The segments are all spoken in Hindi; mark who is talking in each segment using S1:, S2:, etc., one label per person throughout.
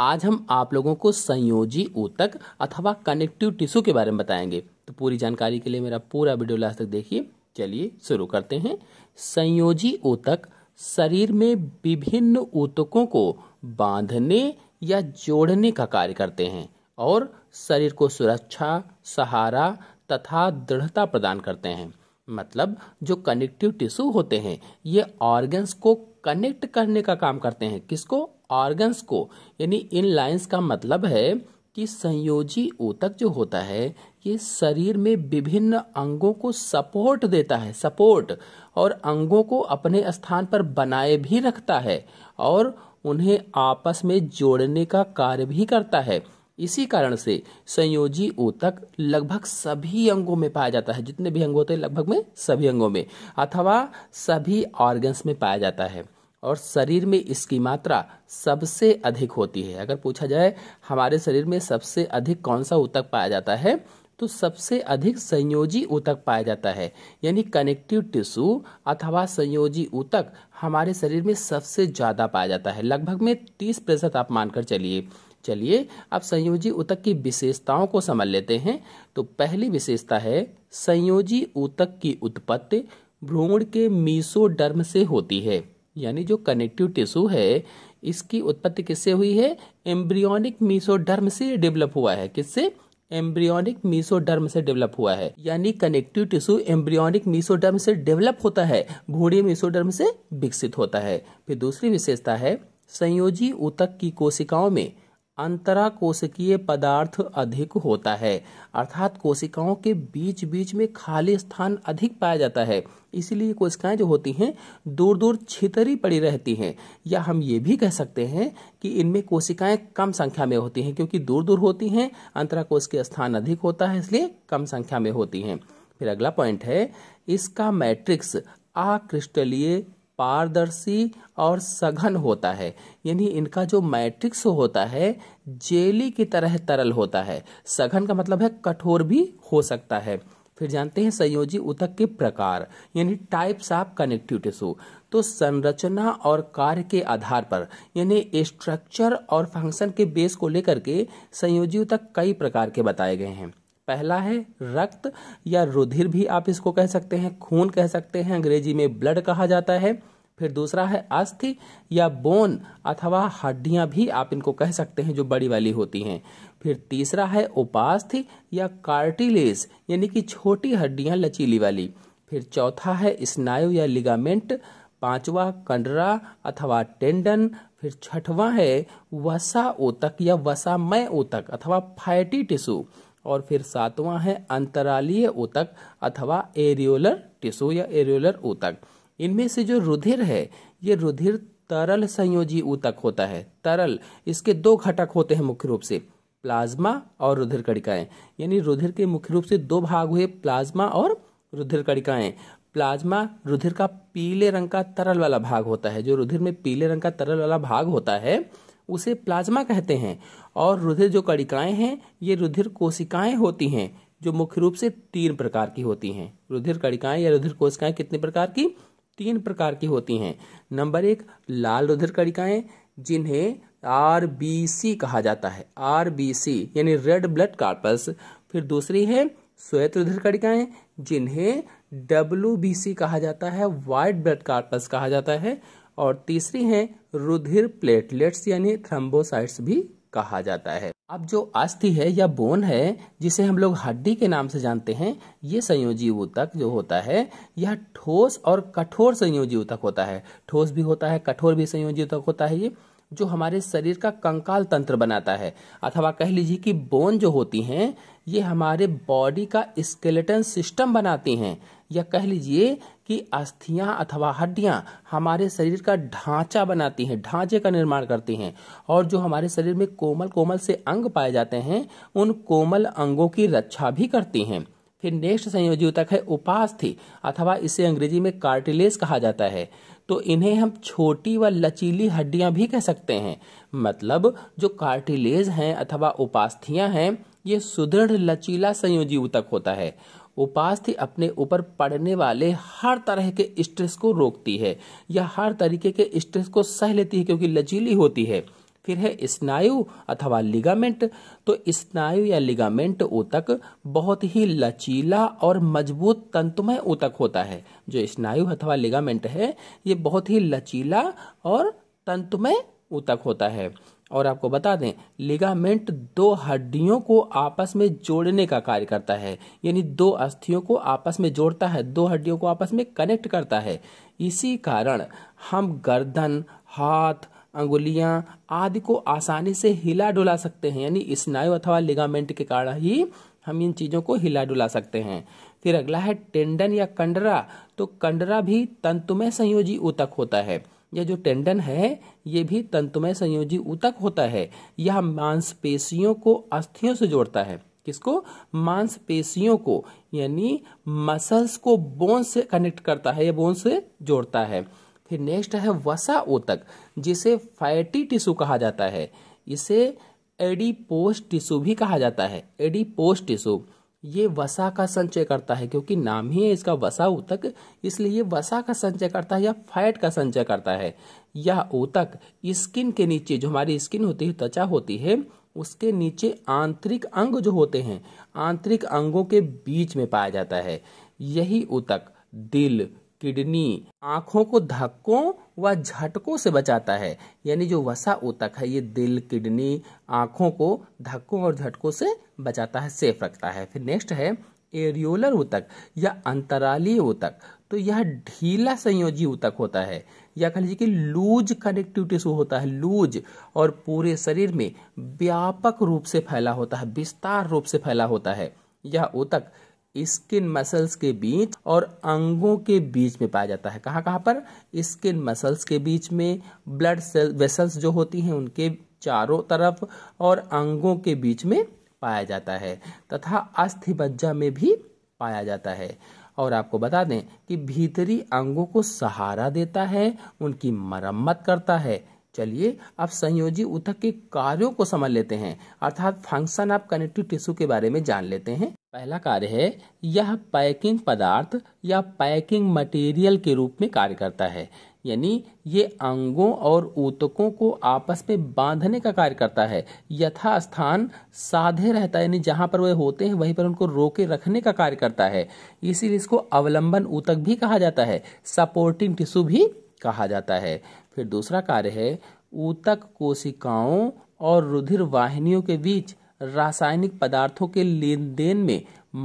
S1: आज हम आप लोगों को संयोजी ऊतक अथवा कनेक्टिव टिश्यू के बारे में बताएंगे तो पूरी जानकारी के लिए मेरा पूरा वीडियो लास्ट तक देखिए चलिए शुरू करते हैं संयोजी ऊतक शरीर में विभिन्न ऊतकों को बांधने या जोड़ने का कार्य करते हैं और शरीर को सुरक्षा सहारा तथा दृढ़ता प्रदान करते हैं मतलब जो कनेक्टिव टिश्यू होते हैं ये ऑर्गन्स को कनेक्ट करने का काम करते हैं किसको ऑर्गन्स को यानी इन लाइन्स का मतलब है कि संयोजी ऊतक जो होता है ये शरीर में विभिन्न अंगों को सपोर्ट देता है सपोर्ट और अंगों को अपने स्थान पर बनाए भी रखता है और उन्हें आपस में जोड़ने का कार्य भी करता है इसी कारण से संयोजी ऊतक लगभग सभी अंगों में पाया जाता है जितने भी अंग होते हैं लगभग में सभी अंगों में अथवा सभी ऑर्गन्स में पाया जाता है और शरीर में इसकी मात्रा सबसे अधिक होती है अगर पूछा जाए हमारे शरीर में सबसे अधिक कौन सा ऊतक पाया जाता है तो सबसे अधिक संयोजी ऊतक पाया जाता है यानी कनेक्टिव टिश्यू अथवा संयोजी ऊतक हमारे शरीर में सबसे ज़्यादा पाया जाता है लगभग में तीस प्रतिशत आप मानकर चलिए चलिए अब संयोजी ऊतक की विशेषताओं को समझ लेते हैं तो पहली विशेषता है संयोजी ऊतक की उत्पत्ति भ्रूण के मीसोडर्म से होती है यानी जो कनेक्टिव टिश्यू है इसकी उत्पत्ति किससे हुई है एम्ब्रियोनिक मीसोडर्म से डेवलप हुआ है किससे एम्ब्रियोनिक मीसोडर्म से डेवलप हुआ है यानी कनेक्टिव टिश्यू एम्ब्रियोनिक मीसोडर्म से डेवलप होता है भूढ़ी मीसोडर्म से विकसित होता है फिर दूसरी विशेषता है संयोजी ऊतक की कोशिकाओं में अंतरा कोशिकीय पदार्थ अधिक होता है अर्थात कोशिकाओं के बीच बीच में खाली स्थान अधिक पाया जाता है इसीलिए कोशिकाएं जो होती हैं दूर दूर छितरी पड़ी रहती हैं या हम ये भी कह सकते हैं कि इनमें कोशिकाएं कम संख्या में होती हैं क्योंकि दूर दूर होती हैं अंतरा कोशिकीय स्थान अधिक होता है इसलिए कम संख्या में होती हैं फिर अगला पॉइंट है इसका मैट्रिक्स आक्रिस्टलीय पारदर्शी और सघन होता है यानी इनका जो मैट्रिक्स होता है जेली की तरह तरल होता है सघन का मतलब है कठोर भी हो सकता है फिर जानते हैं संयोजी उतक के प्रकार यानी टाइप्स ऑफ कनेक्टिव टिश्यू तो संरचना और कार्य के आधार पर यानी स्ट्रक्चर और फंक्शन के बेस को लेकर के संयोजी उतक कई प्रकार के बताए गए हैं पहला है रक्त या रुधिर भी आप इसको कह सकते हैं खून कह सकते हैं अंग्रेजी में ब्लड कहा जाता है फिर दूसरा है अस्थि या बोन अथवा हड्डियां भी आप इनको कह सकते हैं जो बड़ी वाली होती हैं फिर तीसरा है उपास्थि या कार्टिलेज यानी कि छोटी हड्डियां लचीली वाली फिर चौथा है स्नायु या लिगामेंट पांचवा कंडरा अथवा टेंडन फिर छठवां है वसा ओतक या वसामय ओतक अथवा फैटी टिश्यू और फिर सातवां है अंतरालीय ओतक अथवा एरियोलर टिश्यू या एरियोलर ओतक इनमें से जो रुधिर है ये रुधिर तरल संयोजी ऊतक होता है तरल इसके दो घटक होते हैं मुख्य रूप से प्लाज्मा और रुधिर कणिकाएं यानी रुधिर के मुख्य रूप से दो भाग हुए प्लाज्मा और रुधिर कणिकाएं प्लाज्मा रुधिर का पीले रंग का तरल वाला भाग होता है जो रुधिर में पीले रंग का तरल वाला भाग होता है उसे प्लाज्मा कहते हैं और रुधिर जो कणिकाएं हैं ये रुधिर कोशिकाएं होती हैं जो मुख्य रूप से तीन प्रकार की होती हैं रुधिर कणिकाएं या रुधिर कोशिकाएं कितने प्रकार की तीन प्रकार की होती हैं नंबर एक लाल रुधिर कणिकाएं जिन्हें आर बी सी कहा जाता है आर बी सी यानी रेड ब्लड कार्पस फिर दूसरी है श्वेत रुधिर कणिकाएं जिन्हें डब्ल्यू बी सी कहा जाता है वाइट ब्लड कार्पस कहा जाता है और तीसरी है रुधिर प्लेटलेट्स यानी थ्रम्बोसाइट्स भी कहा जाता है अब जो अस्थि है या बोन है जिसे हम लोग हड्डी के नाम से जानते हैं ये संयोजी ऊतक जो होता है यह ठोस और कठोर संयोजी ऊतक होता है ठोस भी होता है कठोर भी संयोजी ऊतक होता है ये जो हमारे शरीर का कंकाल तंत्र बनाता है अथवा कह लीजिए कि बोन जो होती हैं ये हमारे बॉडी का स्केलेटन सिस्टम बनाती हैं या कह लीजिए कि अस्थियां अथवा हड्डियां हमारे शरीर का ढांचा बनाती हैं ढांचे का निर्माण करती हैं और जो हमारे शरीर में कोमल कोमल से अंग पाए जाते हैं उन कोमल अंगों की रक्षा भी करती हैं फिर नेक्स्ट संयोजी है उपास्थि अथवा इसे अंग्रेजी में कार्टिलेज कहा जाता है तो इन्हें हम छोटी व लचीली हड्डियां भी कह सकते हैं मतलब जो कार्टिलेज हैं अथवा उपास्थियां हैं ये सुदृढ़ लचीला संयोजी ऊतक होता है उपास्थि अपने ऊपर पड़ने वाले हर तरह के स्ट्रेस को रोकती है या हर तरीके के स्ट्रेस को सह लेती है क्योंकि लचीली होती है फिर है स्नायु अथवा लिगामेंट तो स्नायु या लिगामेंट ऊतक बहुत ही लचीला और मजबूत तंतुमय ऊतक होता है जो स्नायु अथवा लिगामेंट है ये बहुत ही लचीला और तंतुमय ऊतक होता है और आपको बता दें लिगामेंट दो हड्डियों को आपस में जोड़ने का कार्य करता है यानी दो अस्थियों को आपस में जोड़ता है दो हड्डियों को आपस में कनेक्ट करता है इसी कारण हम गर्दन हाथ अंगुलियां आदि को आसानी से हिला डुला सकते हैं यानी स्नायु अथवा लिगामेंट के कारण ही हम इन चीज़ों को हिला डुला सकते हैं फिर अगला है टेंडन या कंडरा तो कंडरा भी तंतु में संयोजी ऊतक होता है यह जो टेंडन है ये भी तंतुमय संयोजी ऊतक होता है यह मांसपेशियों को अस्थियों से जोड़ता है किसको मांसपेशियों को यानी मसल्स को बोन से कनेक्ट करता है या बोन से जोड़ता है फिर नेक्स्ट है वसा ऊतक जिसे फैटी टिश्यू कहा जाता है इसे एडीपोस्ट टिश्यू भी कहा जाता है एडीपोस्ट टिश्यू ये वसा का संचय करता है क्योंकि नाम ही है इसका वसा ऊतक इसलिए ये वसा का संचय करता है या फैट का संचय करता है यह ऊतक स्किन के नीचे जो हमारी स्किन होती है त्वचा होती है उसके नीचे आंतरिक अंग जो होते हैं आंतरिक अंगों के बीच में पाया जाता है यही ऊतक दिल किडनी आंखों को धक्कों व झटकों से बचाता है यानी जो वसा ऊतक है ये दिल किडनी आंखों को धक्कों और झटकों से बचाता है सेफ रखता है फिर नेक्स्ट है एरियोलर ऊतक या अंतरालीय ऊतक तो यह ढीला संयोजी ऊतक होता है या कह लीजिए कि लूज कनेक्टिव टिश्यू होता है लूज और पूरे शरीर में व्यापक रूप से फैला होता है विस्तार रूप से फैला होता है यह ऊतक स्किन मसल्स के बीच और अंगों के बीच में पाया जाता है कहाँ कहाँ पर स्किन मसल्स के बीच में ब्लड सेल वेसल्स जो होती हैं उनके चारों तरफ और अंगों के बीच में पाया जाता है तथा अस्थि अस्थिमज्जा में भी पाया जाता है और आपको बता दें कि भीतरी अंगों को सहारा देता है उनकी मरम्मत करता है चलिए अब संयोजी उतक के कार्यों को समझ लेते हैं अर्थात फंक्शन ऑफ कनेक्टिव टिश्यू के बारे में जान लेते हैं पहला कार्य है यह पैकिंग पदार्थ या पैकिंग मटेरियल के रूप में कार्य करता है यानी ये अंगों और ऊतकों को आपस में बांधने का कार्य करता है यथा स्थान साधे रहता है यानी जहाँ पर वे होते हैं वहीं पर उनको रोके रखने का कार्य करता है इसीलिए इसको अवलंबन ऊतक भी कहा जाता है सपोर्टिंग टिश्यू भी कहा जाता है फिर दूसरा कार्य है ऊतक कोशिकाओं और रुधिर वाहिनियों के बीच रासायनिक पदार्थों के लेन देन में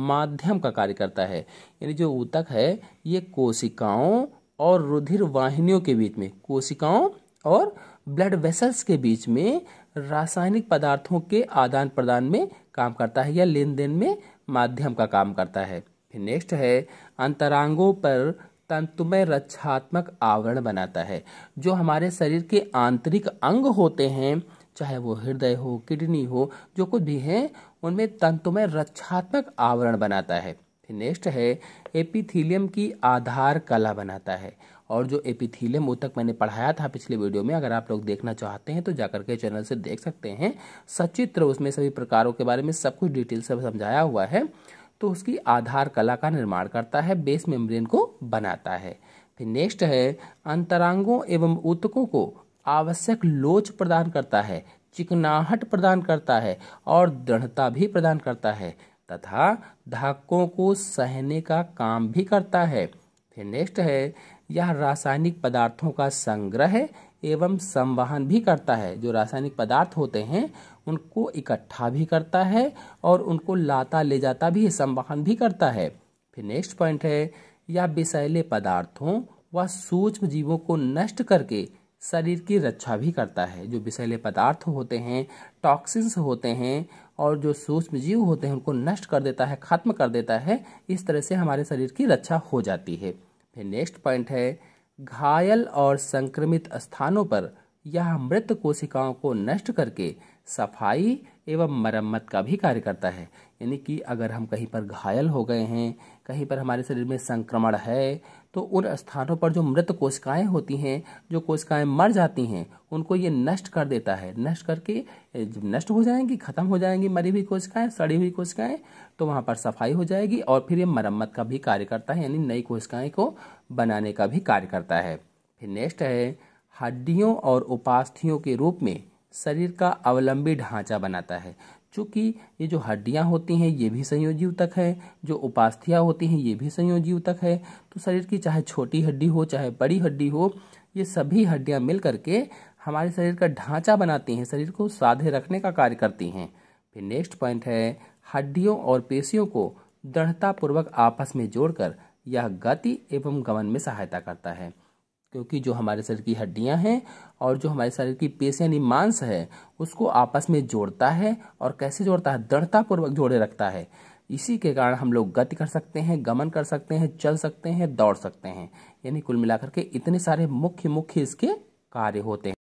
S1: माध्यम का कार्य करता है यानी जो ऊतक है ये कोशिकाओं और रुधिर वाहिनियों के बीच में कोशिकाओं और ब्लड वेसल्स के बीच में रासायनिक पदार्थों के आदान प्रदान में काम करता है या लेन देन में माध्यम का काम करता है फिर नेक्स्ट है अंतरांगों पर तंतुमय रक्षात्मक आवरण बनाता है जो हमारे शरीर के आंतरिक अंग होते हैं चाहे वो हृदय हो किडनी हो जो कुछ भी हैं उनमें तंतुमय रक्षात्मक आवरण बनाता है फिर नेक्स्ट है एपिथीलियम की आधार कला बनाता है और जो एपिथीलियम वो तक मैंने पढ़ाया था पिछले वीडियो में अगर आप लोग देखना चाहते हैं तो जाकर के चैनल से देख सकते हैं सचित्र उसमें सभी प्रकारों के बारे में सब कुछ डिटेल से समझाया हुआ है तो उसकी आधार कला का निर्माण करता है बेस मेम्ब्रेन को बनाता है फिर नेक्स्ट है अंतरांगों एवं ऊतकों को आवश्यक लोच प्रदान करता है चिकनाहट प्रदान करता है और दृढ़ता भी प्रदान करता है तथा धाकों को सहने का काम भी करता है फिर नेक्स्ट है यह रासायनिक पदार्थों का संग्रह एवं संवहन भी करता है जो रासायनिक पदार्थ होते हैं उनको इकट्ठा भी करता है और उनको लाता ले जाता भी संवहन भी करता है फिर नेक्स्ट पॉइंट है या विषैले पदार्थों व सूक्ष्म जीवों को नष्ट करके शरीर की रक्षा भी करता है जो विषैले पदार्थ होते हैं टॉक्सिन्स होते हैं और जो सूक्ष्म जीव होते हैं उनको नष्ट कर देता है खत्म कर देता है इस तरह से हमारे शरीर की रक्षा हो जाती है फिर नेक्स्ट पॉइंट है घायल और संक्रमित स्थानों पर यह मृत कोशिकाओं को नष्ट करके सफाई एवं मरम्मत का भी कार्य करता है यानी कि अगर हम कहीं पर घायल हो गए हैं कहीं पर हमारे शरीर में संक्रमण है तो उन स्थानों पर जो मृत कोशिकाएं होती हैं जो कोशिकाएं मर जाती हैं उनको ये नष्ट कर देता है नष्ट करके जब नष्ट हो जाएंगी ख़त्म हो जाएंगी मरी हुई कोशिकाएं सड़ी हुई कोशिकाएं तो वहाँ पर सफाई हो जाएगी और फिर ये मरम्मत का भी कार्य करता है यानी नई कोशिकाएं को बनाने का भी कार्य करता है फिर नेक्स्ट है हड्डियों और उपास्थियों के रूप में शरीर का अवलंबी ढांचा बनाता है चूँकि ये जो हड्डियाँ होती हैं ये भी संयोजी ऊतक है जो उपास्थियाँ होती हैं ये भी संयोजी ऊतक है तो शरीर की चाहे छोटी हड्डी हो चाहे बड़ी हड्डी हो ये सभी हड्डियाँ मिल करके हमारे शरीर का ढांचा बनाती हैं शरीर को साधे रखने का कार्य करती हैं फिर नेक्स्ट पॉइंट है हड्डियों और पेशियों को दृढ़तापूर्वक आपस में जोड़कर यह गति एवं गमन में सहायता करता है क्योंकि जो हमारे शरीर की हड्डियां हैं और जो हमारे शरीर की पेश यानी मांस है उसको आपस में जोड़ता है और कैसे जोड़ता है दृढ़तापूर्वक जोड़े रखता है इसी के कारण हम लोग गति कर सकते हैं गमन कर सकते हैं चल सकते हैं दौड़ सकते हैं यानी कुल मिलाकर के इतने सारे मुख्य मुख्य इसके कार्य होते हैं